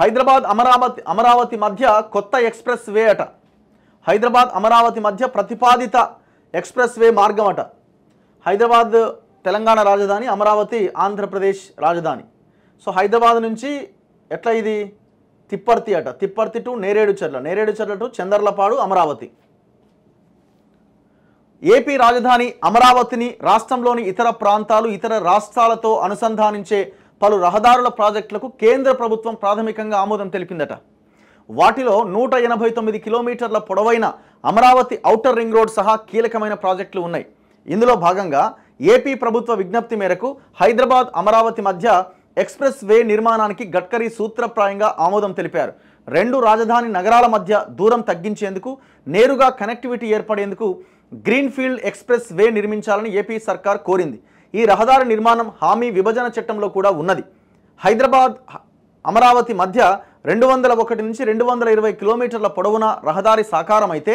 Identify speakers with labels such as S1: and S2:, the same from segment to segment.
S1: హైదరాబాద్ అమరావతి అమరావతి మధ్య కొత్త express way అట హైదరాబాద్ అమరావతి మధ్య ప్రతిపాదిత ఎక్స్ప్రెస్ వే మార్గం అట హైదరాబాద్ తెలంగాణ రాజధాని అమరావతి ఆంధ్రప్రదేశ్ రాజధాని సో హైదరాబాద్ నుంచి ఎట్లా ఇది తిప్పర్తి అట తిప్పర్తి టు నేరేడు చెర్ల నేరేడు చెర్ల టు చందర్లపాడు అమరావతి ఏపీ రాజధాని అమరావతిని రాష్ట్రంలోని ఇతర ప్రాంతాలు ఇతర రాష్ట్రాలతో అనుసంధానించే పలు రహదారుల ప్రాజెక్టులకు కేంద్ర ప్రభుత్వం ప్రాథమికంగా ఆమోదం తెలిపిందట వాటిలో నూట ఎనభై తొమ్మిది కిలోమీటర్ల పొడవైన అమరావతి ఔటర్ రింగ్ రోడ్ సహా కీలకమైన ప్రాజెక్టులు ఉన్నాయి ఇందులో భాగంగా ఏపీ ప్రభుత్వ విజ్ఞప్తి మేరకు హైదరాబాద్ అమరావతి మధ్య ఎక్స్ప్రెస్ వే నిర్మాణానికి గడ్కరీ సూత్రప్రాయంగా ఆమోదం తెలిపారు రెండు రాజధాని నగరాల మధ్య దూరం తగ్గించేందుకు నేరుగా కనెక్టివిటీ ఏర్పడేందుకు గ్రీన్ఫీల్డ్ ఎక్స్ప్రెస్ వే నిర్మించాలని ఏపీ సర్కార్ కోరింది ఈ రహదారి నిర్మాణం హామీ విభజన చట్టంలో కూడా ఉన్నది హైదరాబాద్ అమరావతి మధ్య రెండు వందల ఒకటి నుంచి రెండు వందల ఇరవై కిలోమీటర్ల పొడవున రహదారి సాకారం అయితే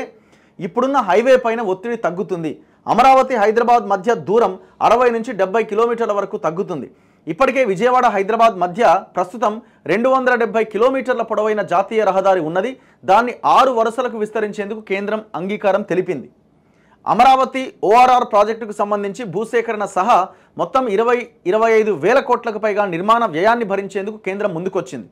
S1: ఇప్పుడున్న హైవే పైన ఒత్తిడి తగ్గుతుంది అమరావతి హైదరాబాద్ మధ్య దూరం అరవై నుంచి డెబ్బై కిలోమీటర్ల వరకు తగ్గుతుంది ఇప్పటికే విజయవాడ హైదరాబాద్ మధ్య ప్రస్తుతం రెండు వందల డెబ్బై కిలోమీటర్ల పొడవైన జాతీయ రహదారి ఉన్నది దాన్ని ఆరు వరుసలకు విస్తరించేందుకు కేంద్రం అంగీకారం తెలిపింది అమరావతి ఓఆర్ఆర్ ప్రాజెక్టుకు సంబంధించి భూసేకరణ సహా మొత్తం ఇరవై ఇరవై ఐదు వేల కోట్లకు పైగా నిర్మాణ వ్యయాన్ని భరించేందుకు కేంద్రం ముందుకొచ్చింది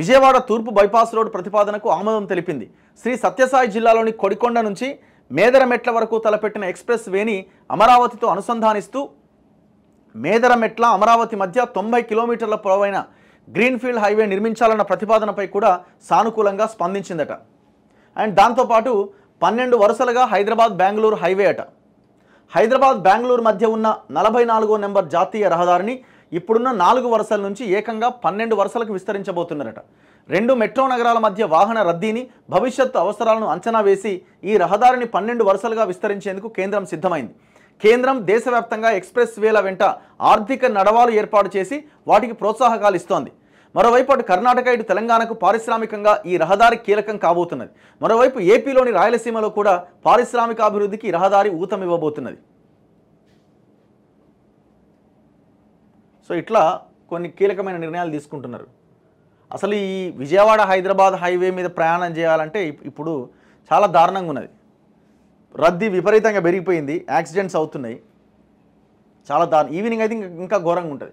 S1: విజయవాడ తూర్పు బైపాస్ రోడ్ ప్రతిపాదనకు ఆమోదం తెలిపింది శ్రీ సత్యసాయి జిల్లాలోని కొడికొండ నుంచి మేదరమెట్ల వరకు తలపెట్టిన ఎక్స్ప్రెస్ వేని అమరావతితో అనుసంధానిస్తూ మేదరమెట్ల అమరావతి మధ్య తొంభై కిలోమీటర్ల పొడవైన గ్రీన్ఫీల్డ్ హైవే నిర్మించాలన్న ప్రతిపాదనపై కూడా సానుకూలంగా స్పందించిందట అండ్ దాంతోపాటు పన్నెండు వరుసలుగా హైదరాబాద్ బెంగళూరు హైవే అట హైదరాబాద్ బెంగళూరు మధ్య ఉన్న నలభై నాలుగో నెంబర్ జాతీయ రహదారిని ఇప్పుడున్న నాలుగు వరుసల నుంచి ఏకంగా పన్నెండు వరుసలకు విస్తరించబోతున్నారట రెండు మెట్రో నగరాల మధ్య వాహన రద్దీని భవిష్యత్తు అవసరాలను అంచనా వేసి ఈ రహదారిని పన్నెండు వరుసలుగా విస్తరించేందుకు కేంద్రం సిద్ధమైంది కేంద్రం దేశవ్యాప్తంగా ఎక్స్ప్రెస్ వేల వెంట ఆర్థిక నడవాలు ఏర్పాటు చేసి వాటికి ప్రోత్సాహకాలు ఇస్తోంది మరోవైపు అటు కర్ణాటక ఇటు తెలంగాణకు పారిశ్రామికంగా ఈ రహదారి కీలకం కాబోతున్నది మరోవైపు ఏపీలోని రాయలసీమలో కూడా పారిశ్రామిక అభివృద్ధికి రహదారి ఊతమివ్వబోతున్నది సో ఇట్లా కొన్ని కీలకమైన నిర్ణయాలు తీసుకుంటున్నారు అసలు ఈ విజయవాడ హైదరాబాద్ హైవే మీద ప్రయాణం చేయాలంటే ఇప్పుడు చాలా దారుణంగా ఉన్నది రద్దీ విపరీతంగా పెరిగిపోయింది యాక్సిడెంట్స్ అవుతున్నాయి చాలా దారుణం ఈవినింగ్ అయితే ఇంకా ఘోరంగా ఉంటుంది